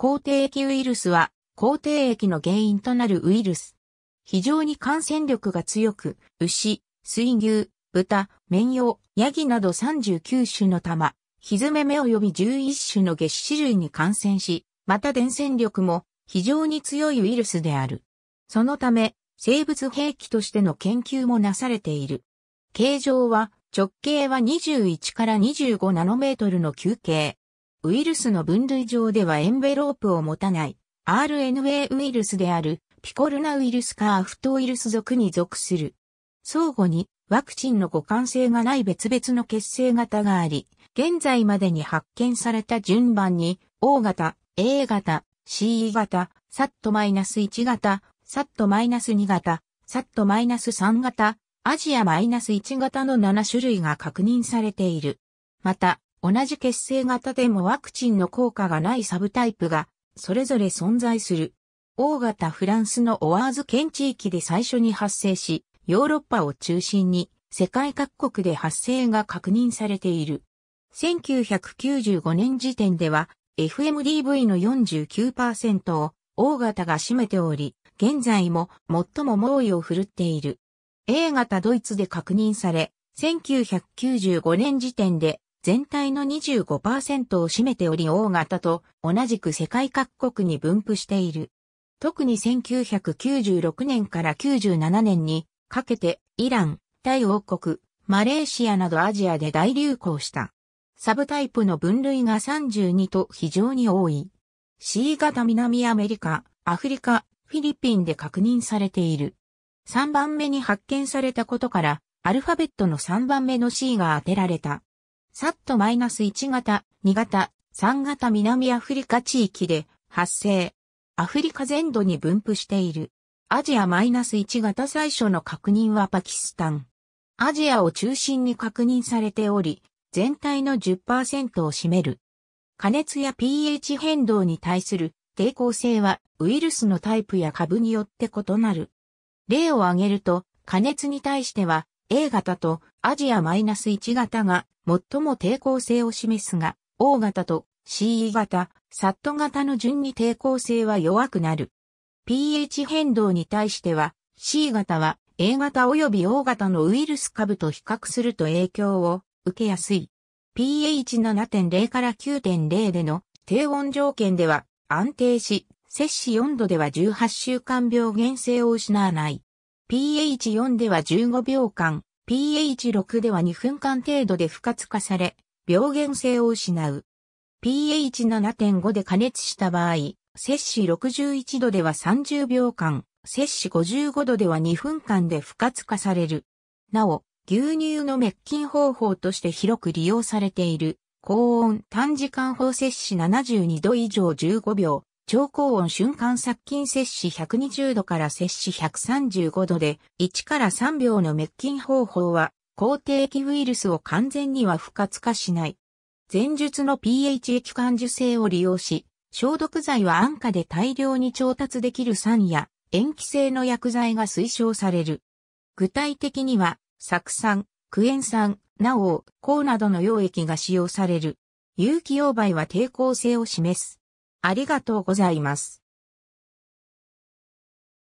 抗蹄液ウイルスは、抗蹄液の原因となるウイルス。非常に感染力が強く、牛、水牛、豚、綿羊、ヤギなど39種の玉、ひずめ目及び11種の月種類に感染し、また伝染力も非常に強いウイルスである。そのため、生物兵器としての研究もなされている。形状は、直径は21から25ナノメートルの球形。ウイルスの分類上ではエンベロープを持たない RNA ウイルスであるピコルナウイルスかアフトウイルス属に属する。相互にワクチンの互換性がない別々の血清型があり、現在までに発見された順番に O 型、A 型、CE 型、SAT-1 型、SAT-2 型、SAT-3 型、アジア -1 型の7種類が確認されている。また、同じ血清型でもワクチンの効果がないサブタイプが、それぞれ存在する。大型フランスのオワーズ県地域で最初に発生し、ヨーロッパを中心に世界各国で発生が確認されている。1995年時点では FMDV の49%を大型が占めており、現在も最も猛威を振るっている。A 型ドイツで確認され、1995年時点で全体の25%を占めており大型と同じく世界各国に分布している。特に1996年から97年にかけてイラン、タイ王国、マレーシアなどアジアで大流行した。サブタイプの分類が32と非常に多い。C 型南アメリカ、アフリカ、フィリピンで確認されている。3番目に発見されたことから、アルファベットの3番目の C が当てられた。サットマイナス1型、2型、3型南アフリカ地域で発生。アフリカ全土に分布している。アジアマイナス1型最初の確認はパキスタン。アジアを中心に確認されており、全体の10%を占める。加熱や pH 変動に対する抵抗性はウイルスのタイプや株によって異なる。例を挙げると、加熱に対しては A 型とアジア -1 型が最も抵抗性を示すが、O 型と CE 型、サット型の順に抵抗性は弱くなる。pH 変動に対しては、C 型は A 型及び O 型のウイルス株と比較すると影響を受けやすい。pH7.0 から9.0での低温条件では安定し、摂氏4度では18週間病原性を失わない。pH4 では15秒間、pH6 では2分間程度で不活化され、病原性を失う。pH7.5 で加熱した場合、摂氏61度では30秒間、摂氏55度では2分間で不活化される。なお、牛乳の滅菌方法として広く利用されている、高温短時間放摂氏72度以上15秒、超高温瞬間殺菌摂氏120度から摂氏135度で1から3秒の滅菌方法は抗体液ウイルスを完全には不活化しない。前述の pH 液管受精を利用し、消毒剤は安価で大量に調達できる酸や塩基性の薬剤が推奨される。具体的には、酢酸、クエン酸、ナオウ、コウなどの溶液が使用される。有機溶媒は抵抗性を示す。ありがとうございます。